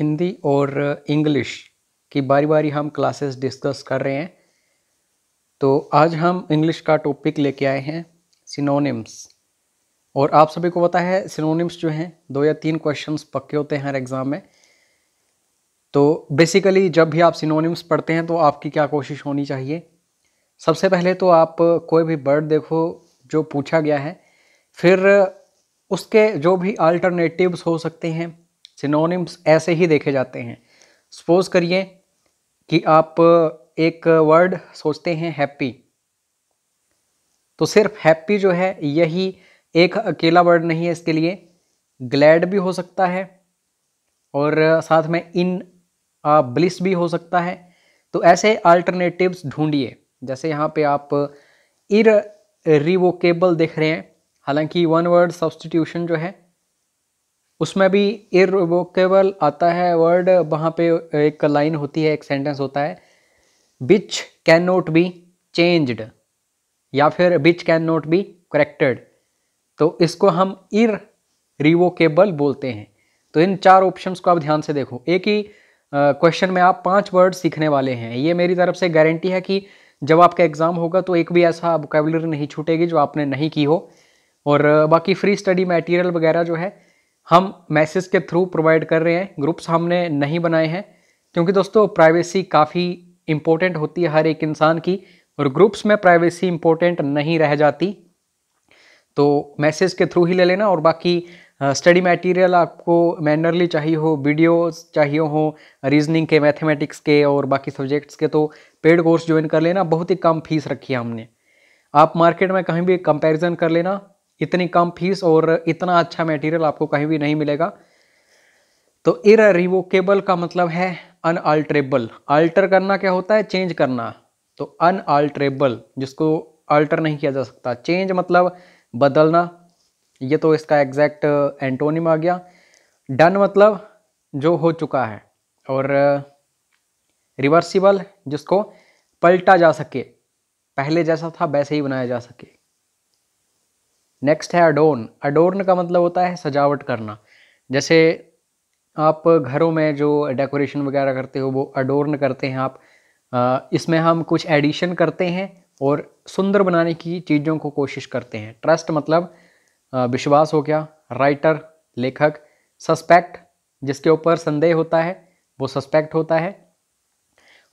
हिंदी और इंग्लिश की बारी बारी हम क्लासेस डिस्कस कर रहे हैं तो आज हम इंग्लिश का टॉपिक लेके आए हैं सिनोनिम्स और आप सभी को पता है सिनोनिम्स जो हैं दो या तीन क्वेश्चंस पक्के होते हैं हर एग्ज़ाम में तो बेसिकली जब भी आप सिनोनिम्स पढ़ते हैं तो आपकी क्या कोशिश होनी चाहिए सबसे पहले तो आप कोई भी वर्ड देखो जो पूछा गया है फिर उसके जो भी अल्टरनेटिव्स हो सकते हैं सिनोनिम्स ऐसे ही देखे जाते हैं सपोज करिए कि आप एक वर्ड सोचते हैं हैप्पी तो सिर्फ हैप्पी जो है यही एक अकेला वर्ड नहीं है इसके लिए ग्लैड भी हो सकता है और साथ में इन ब्लिस भी हो सकता है तो ऐसे अल्टरनेटिव्स ढूंढिए जैसे यहाँ पे आप इर रिवोकेबल देख रहे हैं हालांकि वन वर्ड सब्सटीट्यूशन जो है उसमें भी इरिवोकेबल आता है वर्ड वहाँ पे एक लाइन होती है एक सेंटेंस होता है which cannot be changed या फिर which cannot be corrected तो इसको हम इर रिवोकेबल बोलते हैं तो इन चार ऑप्शंस को आप ध्यान से देखो एक ही क्वेश्चन में आप पांच वर्ड सीखने वाले हैं ये मेरी तरफ से गारंटी है कि जब आपका एग्ज़ाम होगा तो एक भी ऐसा वोकेबलरी नहीं छूटेगी जो आपने नहीं की हो और बाकी फ्री स्टडी मटेरियल वगैरह जो है हम मैसेज के थ्रू प्रोवाइड कर रहे हैं ग्रुप्स हमने नहीं बनाए हैं क्योंकि दोस्तों प्राइवेसी काफ़ी इम्पोर्टेंट होती है हर एक इंसान की और ग्रुप्स में प्राइवेसी इम्पोर्टेंट नहीं रह जाती तो मैसेज के थ्रू ही ले लेना और बाकी स्टडी मटेरियल आपको मैनरली चाहिए हो वीडियोस चाहिए हो रीजनिंग के मैथमेटिक्स के और बाकी सब्जेक्ट्स के तो पेड कोर्स ज्वाइन कर लेना बहुत ही कम फीस रखी है हमने आप मार्केट में कहीं भी कंपैरिजन कर लेना इतनी कम फीस और इतना अच्छा मटेरियल आपको कहीं भी नहीं मिलेगा तो इर रिवोकेबल का मतलब है अनअल्ट्रेबल अल्टर करना क्या होता है चेंज करना तो अनअल्ट्रेबल जिसको अल्टर नहीं किया जा सकता चेंज मतलब बदलना ये तो इसका एग्जैक्ट एंटोनिम आ गया डन मतलब जो हो चुका है और रिवर्सिबल जिसको पलटा जा सके पहले जैसा था वैसे ही बनाया जा सके नेक्स्ट है अडोर्न अडोर्न का मतलब होता है सजावट करना जैसे आप घरों में जो डेकोरेशन वगैरह करते हो वो अडोर्न करते हैं आप इसमें हम कुछ एडिशन करते हैं और सुंदर बनाने की चीज़ों को कोशिश करते हैं ट्रस्ट मतलब विश्वास हो गया राइटर लेखक सस्पेक्ट जिसके ऊपर संदेह होता है वो सस्पेक्ट होता है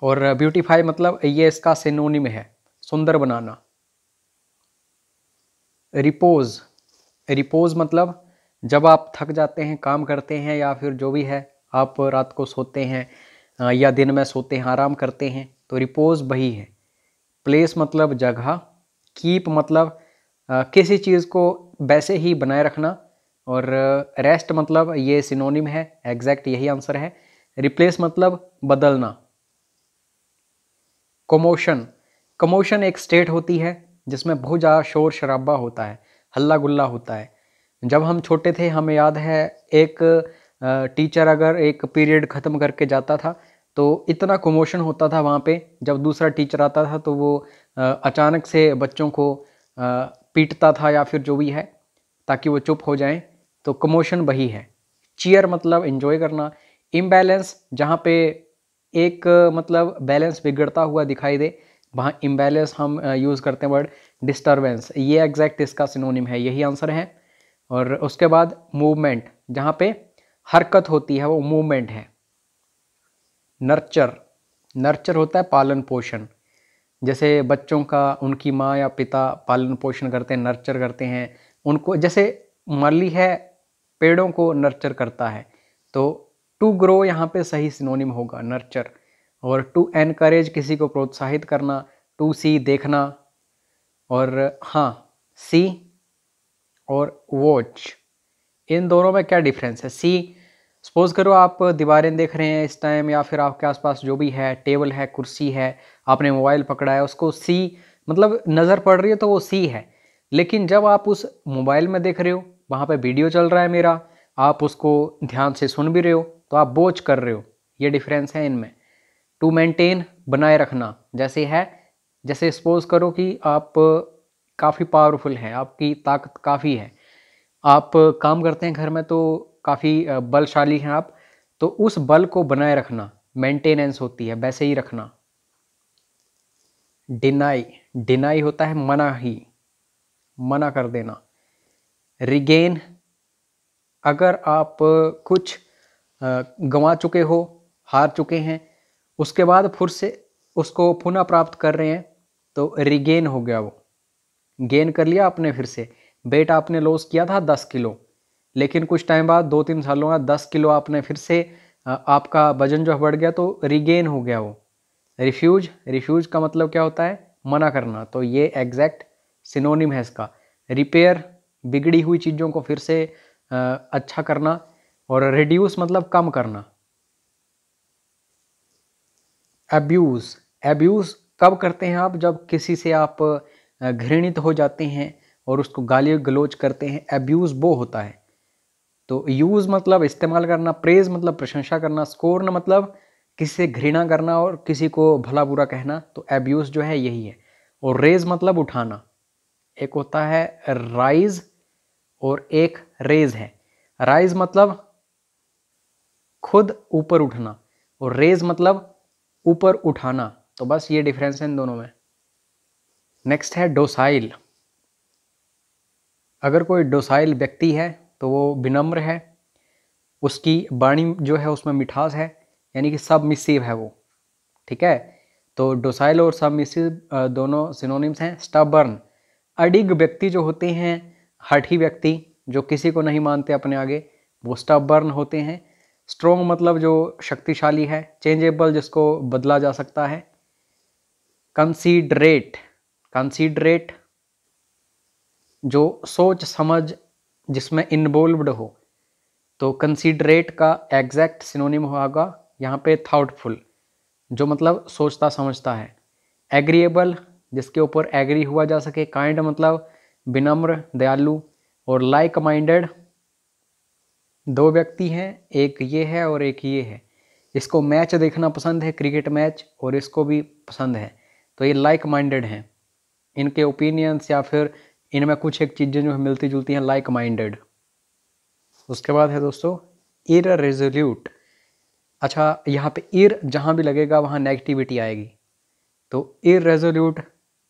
और ब्यूटीफाई मतलब ये इसका सिनोनिम है सुंदर बनाना रिपोज रिपोज मतलब जब आप थक जाते हैं काम करते हैं या फिर जो भी है आप रात को सोते हैं या दिन में सोते हैं आराम करते हैं तो रिपोज वही है प्लेस मतलब जगह कीप मतलब किसी चीज़ को वैसे ही बनाए रखना और रेस्ट मतलब ये सिनोनिम है एग्जैक्ट यही आंसर है रिप्लेस मतलब बदलना कमोशन कमोशन एक स्टेट होती है जिसमें बहुत ज़्यादा शोर शराबा होता है हल्ला गुल्ला होता है जब हम छोटे थे हमें याद है एक टीचर अगर एक पीरियड ख़त्म करके जाता था तो इतना कमोशन होता था वहाँ पे जब दूसरा टीचर आता था तो वो अचानक से बच्चों को पीटता था या फिर जो भी है ताकि वो चुप हो जाएं तो कमोशन वही है चीयर मतलब इन्जॉय करना इम्बैलेंस जहाँ पे एक मतलब बैलेंस बिगड़ता हुआ दिखाई दे वहाँ इम्बेलेंस हम यूज़ करते हैं वर्ड डिस्टर्बेंस ये एग्जैक्ट इसका सिनोनिम है यही आंसर है और उसके बाद मूवमेंट जहाँ पे हरकत होती है वो मूवमेंट है नर्चर नर्चर होता है पालन पोषण जैसे बच्चों का उनकी माँ या पिता पालन पोषण करते हैं नर्चर करते हैं उनको जैसे माली है पेड़ों को नर्चर करता है तो टू ग्रो यहाँ पे सही सिनोनिम होगा नर्चर और टू एनकरेज किसी को प्रोत्साहित करना टू सी देखना और हाँ सी और वॉच इन दोनों में क्या डिफरेंस है सी सपोज़ करो आप दीवारें देख रहे हैं इस टाइम या फिर आपके आसपास जो भी है टेबल है कुर्सी है आपने मोबाइल पकड़ा है उसको सी मतलब नज़र पड़ रही है तो वो सी है लेकिन जब आप उस मोबाइल में देख रहे हो वहाँ पे वीडियो चल रहा है मेरा आप उसको ध्यान से सुन भी रहे हो तो आप बोच कर रहे हो ये डिफरेंस है इनमें टू मेंटेन बनाए रखना जैसे है जैसे सपोज करो कि आप काफ़ी पावरफुल हैं आपकी ताकत काफ़ी है आप काम करते हैं घर में तो काफ़ी बलशाली हैं आप तो उस बल को बनाए रखना मेंटेनेंस होती है वैसे ही रखना डिनाई डिनाई होता है मना ही मना कर देना रिगेन अगर आप कुछ गंवा चुके हो हार चुके हैं उसके बाद फिर से उसको पुनः प्राप्त कर रहे हैं तो रिगेन हो गया वो गेन कर लिया आपने फिर से वेट आपने लॉस किया था दस किलो लेकिन कुछ टाइम बाद दो तीन सालों बाद दस किलो आपने फिर से आपका वजन जो बढ़ गया तो रिगेन हो गया वो रिफ्यूज रिफ्यूज का मतलब क्या होता है मना करना तो ये एग्जैक्ट सिनोनिम है इसका रिपेयर बिगड़ी हुई चीज़ों को फिर से अच्छा करना और रिड्यूस मतलब कम करना अब्यूज़ अब्यूज़ कब करते हैं आप जब किसी से आप घृणित हो जाते हैं और उसको गाली गलोच करते हैं अब्यूज़ वो होता है तो यूज़ मतलब इस्तेमाल करना प्रेज़ मतलब प्रशंसा करना स्कोर्न मतलब किसी से घृणा करना और किसी को भला बुरा कहना तो एब्यूज़ जो है यही है और रेज मतलब उठाना एक होता है राइज और एक रेज है राइज मतलब खुद ऊपर उठना और रेज मतलब ऊपर उठाना तो बस ये डिफरेंस है इन दोनों में नेक्स्ट है डोसाइल अगर कोई डोसाइल व्यक्ति है तो वो विनम्र है उसकी वाणी जो है उसमें मिठास है यानी कि सब मिसिव है वो ठीक है तो डोसाइल और सब मिसिव दोनों सिनोनिम्स हैं स्टबर्न अडिग व्यक्ति जो होते हैं हठी व्यक्ति जो किसी को नहीं मानते अपने आगे वो स्टबर्न होते हैं स्ट्रोंग मतलब जो शक्तिशाली है चेंजेबल जिसको बदला जा सकता है कंसीडरेट कंसीडरेट जो सोच समझ जिसमें इन्वॉल्व हो तो कंसीडरेट का एग्जैक्ट सिनोनिम होगा यहाँ पे थाउटफुल जो मतलब सोचता समझता है एग्रीएबल जिसके ऊपर एग्री हुआ जा सके काइंड मतलब विनम्र दयालु और लाइक माइंडेड दो व्यक्ति हैं एक ये है और एक ये है इसको मैच देखना पसंद है क्रिकेट मैच और इसको भी पसंद है तो ये लाइक माइंडेड हैं इनके ओपिनियंस या फिर इनमें कुछ एक चीज़ें जो है मिलती जुलती हैं लाइक माइंडेड उसके बाद है दोस्तों इर रेजोल्यूट अच्छा यहाँ पे इर जहाँ भी लगेगा वहाँ नेगेटिविटी आएगी तो इर रेजोल्यूट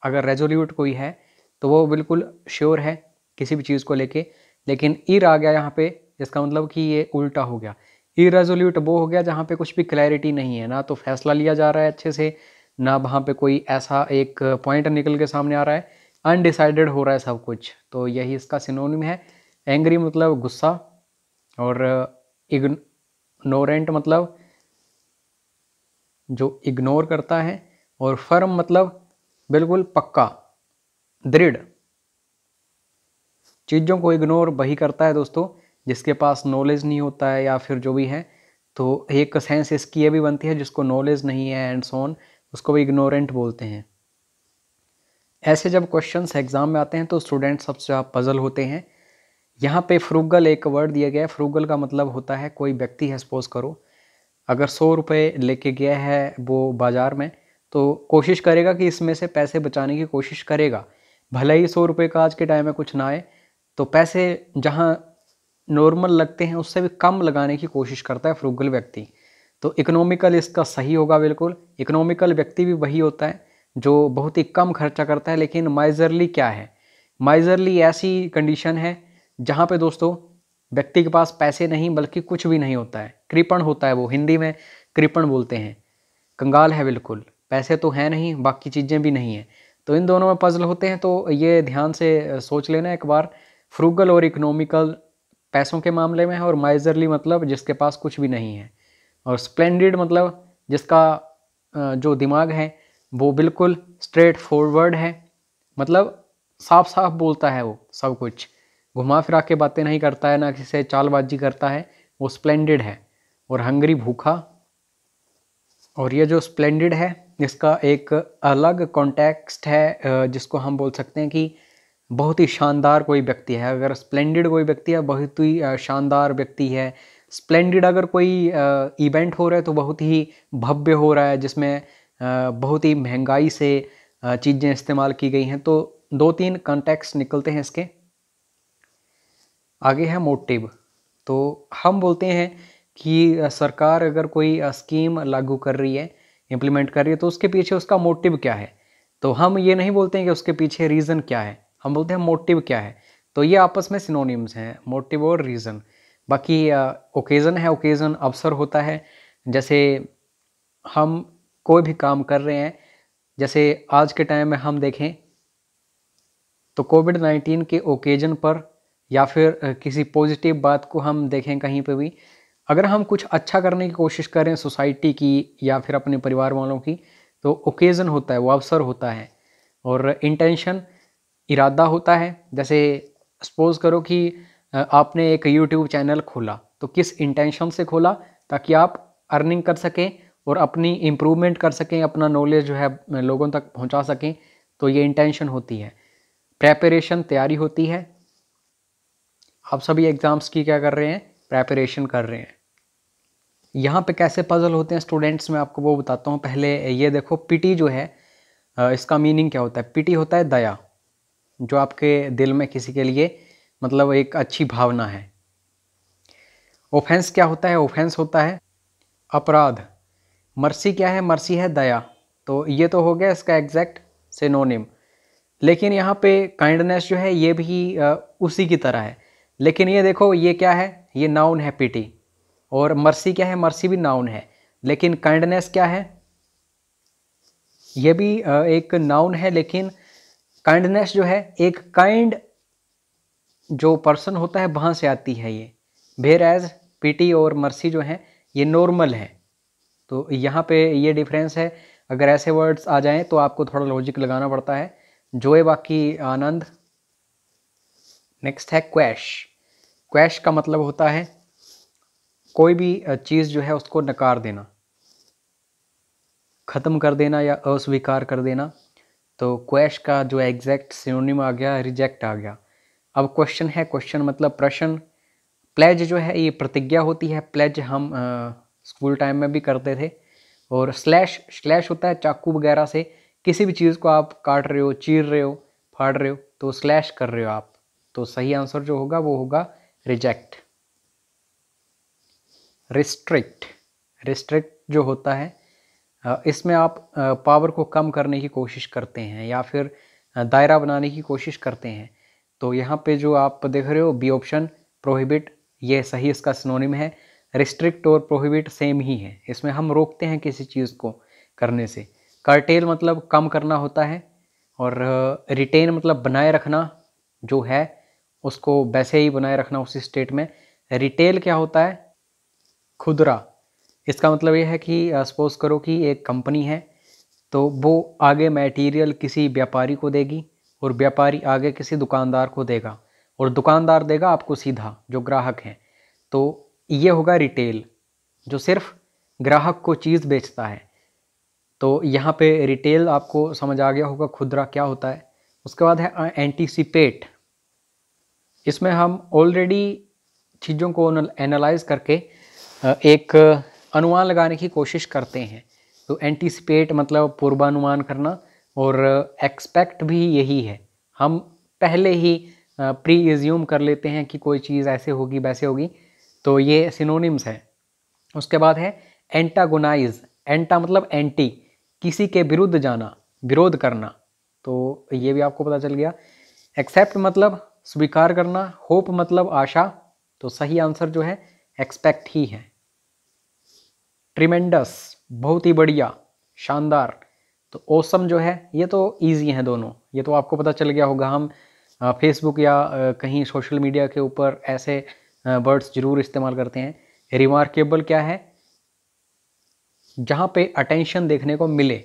अगर रेजोल्यूट कोई है तो वो बिल्कुल श्योर है किसी भी चीज़ को लेके लेकिन इर आ गया यहाँ पे इसका मतलब कि ये उल्टा हो गया इरेजोल्यूट वो हो गया जहाँ पे कुछ भी क्लैरिटी नहीं है ना तो फैसला लिया जा रहा है अच्छे से ना वहाँ पे कोई ऐसा एक पॉइंट निकल के सामने आ रहा है अनडिसाइडेड हो रहा है सब कुछ तो यही इसका सिनोनिम है एंग्री मतलब गुस्सा और इग्नोरेंट मतलब जो इग्नोर करता है और फर्म मतलब बिल्कुल पक्का दृढ़ चीज़ों को इग्नोर वही करता है दोस्तों जिसके पास नॉलेज नहीं होता है या फिर जो भी है तो एक सेंस इसकी ये भी बनती है जिसको नॉलेज नहीं है एंड सोन उसको भी इग्नोरेंट बोलते हैं ऐसे जब क्वेश्चंस एग्ज़ाम में आते हैं तो स्टूडेंट सबसे ज़्यादा पज़ल होते हैं यहाँ पे फ्रूगल एक वर्ड दिया गया है फ्रूगल का मतलब होता है कोई व्यक्ति है सपोज़ करो अगर सौ रुपये लेके गया है वो बाज़ार में तो कोशिश करेगा कि इसमें से पैसे बचाने की कोशिश करेगा भले ही सौ रुपये का आज के टाइम में कुछ ना आए तो पैसे जहाँ नॉर्मल लगते हैं उससे भी कम लगाने की कोशिश करता है फ्रूगल व्यक्ति तो इकोनॉमिकल इसका सही होगा बिल्कुल इकोनॉमिकल व्यक्ति भी वही होता है जो बहुत ही कम खर्चा करता है लेकिन माइजरली क्या है माइजरली ऐसी कंडीशन है जहाँ पे दोस्तों व्यक्ति के पास पैसे नहीं बल्कि कुछ भी नहीं होता है कृपण होता है वो हिंदी में कृपण बोलते हैं कंगाल है बिल्कुल पैसे तो हैं नहीं बाकी चीज़ें भी नहीं हैं तो इन दोनों में पजल होते हैं तो ये ध्यान से सोच लेना एक बार फ्रूगल और इकोनॉमिकल पैसों के मामले में है और माइजरली मतलब जिसके पास कुछ भी नहीं है और स्प्लेंडेड मतलब जिसका जो दिमाग है वो बिल्कुल स्ट्रेट फॉरवर्ड है मतलब साफ साफ बोलता है वो सब कुछ घुमा फिरा के बातें नहीं करता है ना किसी से चालबाजी करता है वो स्प्लेंडेड है और हंगरी भूखा और ये जो स्प्लेंडेड है इसका एक अलग कॉन्टेक्स्ट है जिसको हम बोल सकते हैं कि बहुत ही शानदार कोई व्यक्ति है अगर स्प्लेंडेड कोई व्यक्ति है बहुत ही शानदार व्यक्ति है स्प्लेंडेड अगर कोई इवेंट हो रहा है तो बहुत ही भव्य हो रहा है जिसमें बहुत ही महंगाई से चीज़ें इस्तेमाल की गई हैं तो दो तीन कंटेक्स्ट निकलते हैं इसके आगे है मोटिव तो हम बोलते हैं कि सरकार अगर कोई स्कीम लागू कर रही है इम्प्लीमेंट कर रही है तो उसके पीछे उसका मोटिव क्या है तो हम ये नहीं बोलते हैं कि उसके पीछे रीज़न क्या है हम बोलते हैं मोटिव क्या है तो ये आपस में सिनोनिम्स हैं मोटिव और रीज़न बाकी ओकेज़न है ओकेज़न अवसर होता है जैसे हम कोई भी काम कर रहे हैं जैसे आज के टाइम में हम देखें तो कोविड नाइन्टीन के ओकेजन पर या फिर किसी पॉजिटिव बात को हम देखें कहीं पर भी अगर हम कुछ अच्छा करने की कोशिश करें सोसाइटी की या फिर अपने परिवार वालों की तो ओकेज़न होता है वो अवसर होता है और इंटेंशन इरादा होता है जैसे सपोज़ करो कि आपने एक यूट्यूब चैनल खोला तो किस इंटेंशन से खोला ताकि आप अर्निंग कर सकें और अपनी इम्प्रूवमेंट कर सकें अपना नॉलेज जो है लोगों तक पहुंचा सकें तो ये इंटेंशन होती है प्रेपरेशन तैयारी होती है आप सभी एग्ज़ाम्स की क्या कर रहे हैं प्रेपरेशन कर रहे हैं यहाँ पे कैसे पज़ल होते हैं स्टूडेंट्स मैं आपको वो बताता हूँ पहले ये देखो पिटी जो है इसका मीनिंग क्या होता है पिटी होता है दया जो आपके दिल में किसी के लिए मतलब एक अच्छी भावना है ऑफेंस क्या होता है ऑफेंस होता है अपराध मर्सी क्या है मर्सी है दया तो ये तो हो गया इसका एग्जैक्ट सिनोनिम लेकिन यहाँ पे काइंडनेस जो है ये भी उसी की तरह है लेकिन ये देखो ये क्या है ये नाउन है पीटी और मर्सी क्या है मर्सी भी नाउन है लेकिन काइंडनेस क्या है ये भी एक नाउन है लेकिन काइंडनेस जो है एक काइंड जो पर्सन होता है वहाँ से आती है ये भेर एज पीटी और मर्सी जो हैं ये नॉर्मल है तो यहाँ पे ये डिफरेंस है अगर ऐसे वर्ड्स आ जाएं तो आपको थोड़ा लॉजिक लगाना पड़ता है जोए बाकी आनंद नेक्स्ट है क्वैश क्वैश का मतलब होता है कोई भी चीज़ जो है उसको नकार देना ख़त्म कर देना या अस्वीकार कर देना तो क्वेश का जो एग्जैक्ट सिनोनिम आ गया रिजेक्ट आ गया अब क्वेश्चन है क्वेश्चन मतलब प्रश्न प्लेज जो है ये प्रतिज्ञा होती है प्लेज हम स्कूल टाइम में भी करते थे और स्लैश स्लैश होता है चाकू वगैरह से किसी भी चीज़ को आप काट रहे हो चीर रहे हो फाड़ रहे हो तो स्लैश कर रहे हो आप तो सही आंसर जो होगा वो होगा रिजेक्ट रिस्ट्रिक्ट रिस्ट्रिक्ट जो होता है इसमें आप पावर को कम करने की कोशिश करते हैं या फिर दायरा बनाने की कोशिश करते हैं तो यहाँ पे जो आप देख रहे हो बी ऑप्शन प्रोहिबिट ये सही इसका सिनोनिम है रिस्ट्रिक्ट और प्रोहिबिट सेम ही है इसमें हम रोकते हैं किसी चीज़ को करने से कर्टेल मतलब कम करना होता है और रिटेन मतलब बनाए रखना जो है उसको वैसे ही बनाए रखना उसी स्टेट में रिटेल क्या होता है खुदरा इसका मतलब ये है कि सपोज करो कि एक कंपनी है तो वो आगे मटेरियल किसी व्यापारी को देगी और व्यापारी आगे किसी दुकानदार को देगा और दुकानदार देगा आपको सीधा जो ग्राहक हैं तो ये होगा रिटेल जो सिर्फ ग्राहक को चीज़ बेचता है तो यहाँ पे रिटेल आपको समझ आ गया होगा खुदरा क्या होता है उसके बाद है एंटीसिपेट इसमें हम ऑलरेडी चीज़ों को एनालाइज करके एक अनुमान लगाने की कोशिश करते हैं तो एंटीसिपेट मतलब पूर्वानुमान करना और एक्सपेक्ट भी यही है हम पहले ही प्री एज्यूम कर लेते हैं कि कोई चीज़ ऐसे होगी वैसे होगी तो ये सिनोनिम्स हैं उसके बाद है एंटागोनाइज एंटा मतलब एंटी किसी के विरुद्ध जाना विरोध करना तो ये भी आपको पता चल गया एक्सेप्ट मतलब स्वीकार करना होप मतलब आशा तो सही आंसर जो है एक्सपेक्ट ही है ट्रिमेंडस बहुत ही बढ़िया शानदार तो ओसम जो है ये तो ईजी हैं दोनों ये तो आपको पता चल गया होगा हम फेसबुक या कहीं सोशल मीडिया के ऊपर ऐसे वर्ड्स ज़रूर इस्तेमाल करते हैं रिमार्केबल क्या है जहाँ पे अटेंशन देखने को मिले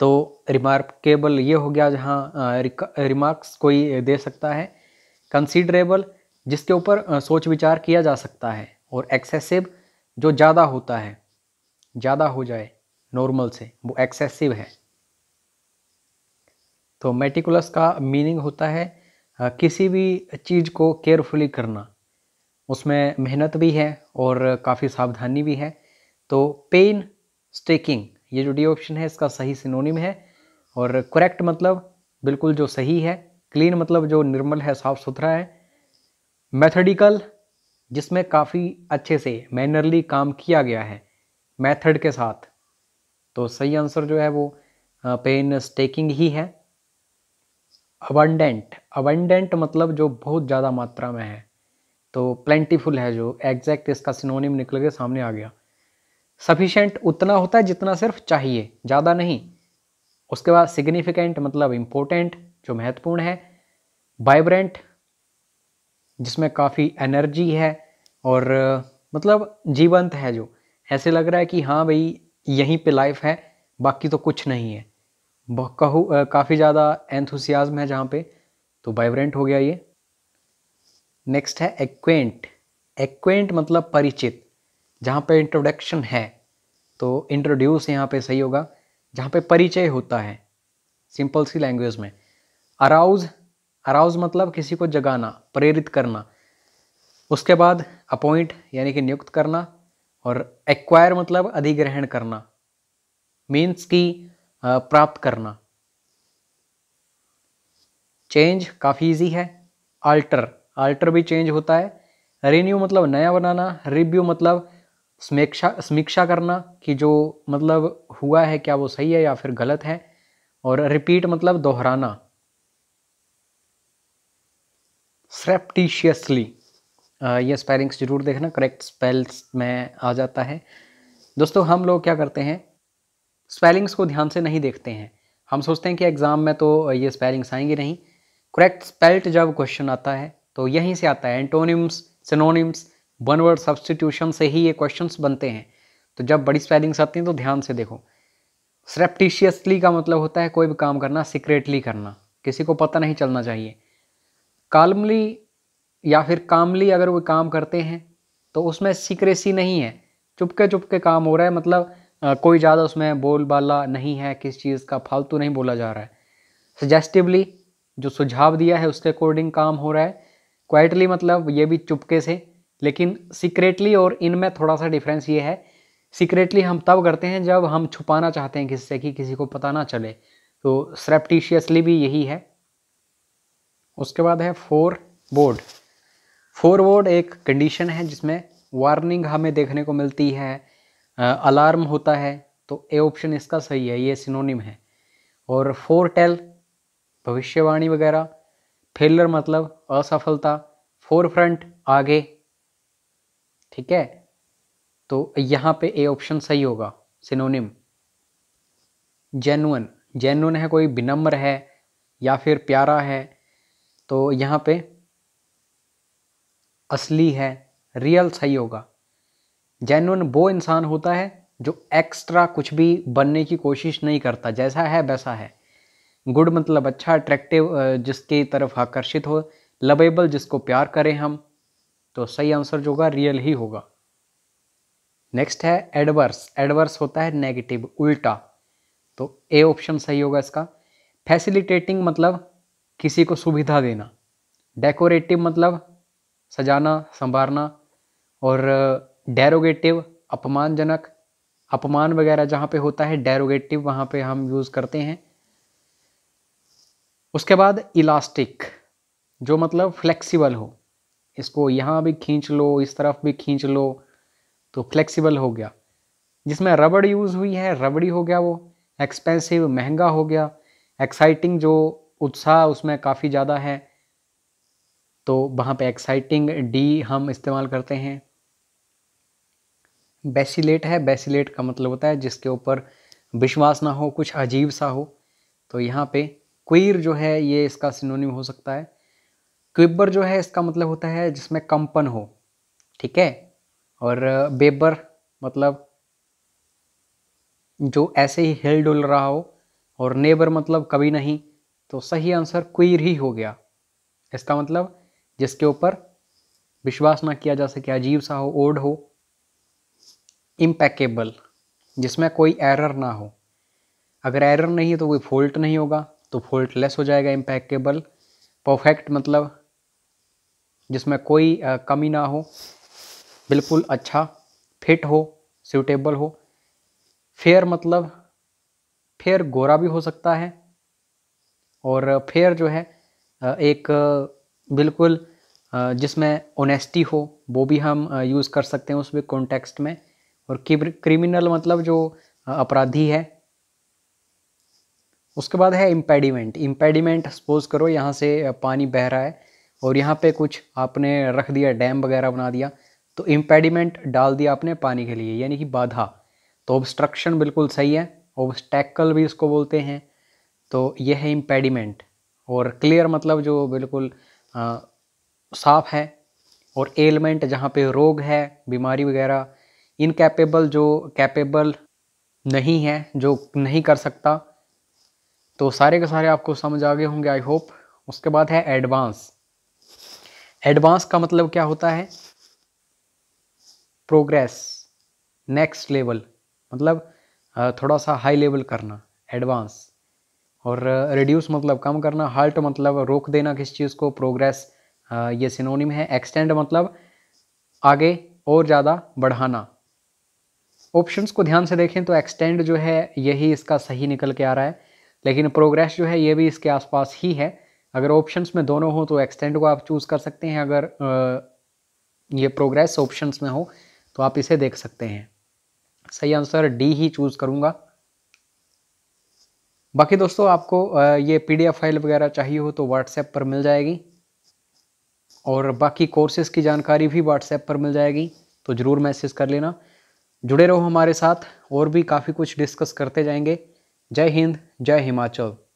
तो रिमार्केबल ये हो गया जहाँ रिमार्क्स कोई दे सकता है कंसीडरेबल जिसके ऊपर सोच विचार किया जा सकता है और एक्सेसिव जो ज़्यादा होता है ज़्यादा हो जाए नॉर्मल से वो एक्सेसिव है तो मेटिकुलस का मीनिंग होता है किसी भी चीज़ को केयरफुली करना उसमें मेहनत भी है और काफ़ी सावधानी भी है तो पेन स्टेकिंग ये जो डी ऑप्शन है इसका सही सिनोनिम है और करेक्ट मतलब बिल्कुल जो सही है क्लीन मतलब जो निर्मल है साफ़ सुथरा है मैथडिकल जिसमें काफ़ी अच्छे से मैनरली काम किया गया है मेथड के साथ तो सही आंसर जो है वो पेन स्टेकिंग ही है अबंडेंट अबंडेंट मतलब जो बहुत ज़्यादा मात्रा में है तो प्लेंटीफुल है जो एग्जैक्ट इसका सिनोनिम निकल के सामने आ गया सफिशेंट उतना होता है जितना सिर्फ चाहिए ज़्यादा नहीं उसके बाद सिग्निफिकेंट मतलब इम्पोर्टेंट जो महत्वपूर्ण है वाइब्रेंट जिसमें काफ़ी एनर्जी है और मतलब जीवंत है जो ऐसे लग रहा है कि हाँ भाई यहीं पे लाइफ है बाकी तो कुछ नहीं है कहू काफ़ी ज़्यादा एंथुसियाज्म है जहाँ पे तो वाइब्रेंट हो गया ये नेक्स्ट है एक्वेंट एक्वेंट मतलब परिचित जहाँ पे इंट्रोडक्शन है तो इंट्रोड्यूस यहाँ पे सही होगा जहाँ पे परिचय होता है सिंपल सी लैंग्वेज में अराउज अराउज मतलब किसी को जगाना प्रेरित करना उसके बाद अपॉइंट यानी कि नियुक्त करना और एक्वायर मतलब अधिग्रहण करना मीन्स की प्राप्त करना चेंज काफ़ी इजी है आल्टर आल्टर भी चेंज होता है रिन्यू मतलब नया बनाना रिव्यू मतलब समीक्षा समीक्षा करना कि जो मतलब हुआ है क्या वो सही है या फिर गलत है और रिपीट मतलब दोहराना स्रेप्टिशियसली ये स्पेलिंग्स जरूर देखना करेक्ट स्पेल्स में आ जाता है दोस्तों हम लोग क्या करते हैं स्पेलिंग्स को ध्यान से नहीं देखते हैं हम सोचते हैं कि एग्ज़ाम में तो ये स्पेलिंग्स आएंगी नहीं करेक्ट स्पेल्ट जब क्वेश्चन आता है तो यहीं से आता है antonyms synonyms one word substitution से ही ये क्वेश्चंस बनते हैं तो जब बड़ी स्पेलिंग्स आती हैं तो ध्यान से देखो स्रेप्टिशियसली का मतलब होता है कोई भी काम करना सीक्रेटली करना किसी को पता नहीं चलना चाहिए कालमली या फिर कामली अगर वो काम करते हैं तो उसमें सीक्रेसी नहीं है चुपके चुपके काम हो रहा है मतलब कोई ज़्यादा उसमें बोलबाला नहीं है किस चीज़ का फालतू नहीं बोला जा रहा है सजेस्टिवली जो सुझाव दिया है उसके अकॉर्डिंग काम हो रहा है क्वाइटली मतलब ये भी चुपके से लेकिन सीक्रेटली और इनमें थोड़ा सा डिफरेंस ये है सीक्रेटली हम तब करते हैं जब हम छुपाना चाहते हैं किससे कि किसी को पता ना चले तो स्रेप्टिशियसली भी यही है उसके बाद है फोर बोर्ड फॉरवर्ड एक कंडीशन है जिसमें वार्निंग हमें देखने को मिलती है अलार्म होता है तो ए ऑप्शन इसका सही है ये सिनोनिम है और टेल भविष्यवाणी वगैरह फेलर मतलब असफलता फोर फ्रंट आगे ठीक है तो यहाँ पे ए ऑप्शन सही होगा सिनोनिम जेनुअन जेनुअन है कोई विनम्र है या फिर प्यारा है तो यहाँ पे असली है रियल सही होगा जेनुअन वो इंसान होता है जो एक्स्ट्रा कुछ भी बनने की कोशिश नहीं करता जैसा है वैसा है गुड मतलब अच्छा अट्रैक्टिव जिसकी तरफ आकर्षित हो लवेबल जिसको प्यार करें हम तो सही आंसर जो होगा रियल ही होगा नेक्स्ट है एडवर्स एडवर्स होता है नेगेटिव उल्टा तो ए ऑप्शन सही होगा इसका फैसिलिटेटिंग मतलब किसी को सुविधा देना डेकोरेटिव मतलब सजाना संवारना और डेरोगेटिव अपमानजनक अपमान वगैरह जहाँ पे होता है डेरोगेटिव वहाँ पे हम यूज़ करते हैं उसके बाद इलास्टिक जो मतलब फ्लेक्सिबल हो इसको यहाँ भी खींच लो इस तरफ भी खींच लो तो फ्लेक्सिबल हो गया जिसमें रबड़ यूज़ हुई है रबड़ी हो गया वो एक्सपेंसिव महंगा हो गया एक्साइटिंग जो उत्साह उसमें काफ़ी ज़्यादा है तो वहाँ पे एक्साइटिंग डी हम इस्तेमाल करते हैं बेसिलेट है बेसिलेट का मतलब होता है जिसके ऊपर विश्वास ना हो कुछ अजीब सा हो तो यहाँ पे क्वीर जो है ये इसका सिनोनिम हो सकता है क्विबर जो है इसका मतलब होता है जिसमें कंपन हो ठीक है और बेबर मतलब जो ऐसे ही हिल डुल रहा हो और नेबर मतलब कभी नहीं तो सही आंसर क्वीर ही हो गया इसका मतलब जिसके ऊपर विश्वास ना किया जा सके अजीब सा हो ओड हो इम्पैकेबल जिसमें कोई एरर ना हो अगर एरर नहीं है तो कोई फॉल्ट नहीं होगा तो फॉल्ट लेस हो जाएगा इम्पैकेबल परफेक्ट मतलब जिसमें कोई आ, कमी ना हो बिल्कुल अच्छा फिट हो सूटेबल हो फेयर मतलब फेयर गोरा भी हो सकता है और फेयर जो है एक बिल्कुल जिसमें ओनेस्टी हो वो भी हम यूज़ कर सकते हैं उसमें कॉन्टेक्स्ट में और क्रिमिनल मतलब जो अपराधी है उसके बाद है इम्पेडिमेंट इम्पेडिमेंट सपोज करो यहाँ से पानी बह रहा है और यहाँ पे कुछ आपने रख दिया डैम वगैरह बना दिया तो इम्पेडिमेंट डाल दिया आपने पानी के लिए यानी कि बाधा तो ऑब्स्ट्रक्शन बिल्कुल सही है ऑब्स्टैकल भी इसको बोलते हैं तो यह है इम्पेडिमेंट और क्लियर मतलब जो बिल्कुल साफ है और एलमेंट जहाँ पे रोग है बीमारी वगैरह इनकैपेबल जो कैपेबल नहीं है जो नहीं कर सकता तो सारे के सारे आपको समझ आ गए होंगे आई होप उसके बाद है एडवांस एडवांस का मतलब क्या होता है प्रोग्रेस नेक्स्ट लेवल मतलब थोड़ा सा हाई लेवल करना एडवांस और रिड्यूस मतलब कम करना हाल्ट मतलब रोक देना किस चीज़ को प्रोग्रेस ये सिनोनिम है एक्सटेंड मतलब आगे और ज़्यादा बढ़ाना ऑप्शंस को ध्यान से देखें तो एक्सटेंड जो है यही इसका सही निकल के आ रहा है लेकिन प्रोग्रेस जो है ये भी इसके आसपास ही है अगर ऑप्शंस में दोनों हो तो एक्सटेंड को आप चूज़ कर सकते हैं अगर ये प्रोग्रेस ऑप्शंस में हो तो आप इसे देख सकते हैं सही आंसर डी ही चूज़ करूँगा बाकी दोस्तों आपको ये पीडीएफ फाइल वगैरह चाहिए हो तो व्हाट्सएप पर मिल जाएगी और बाकी कोर्सेज़ की जानकारी भी व्हाट्सएप पर मिल जाएगी तो ज़रूर मैसेज कर लेना जुड़े रहो हमारे साथ और भी काफ़ी कुछ डिस्कस करते जाएंगे जय हिंद जय हिमाचल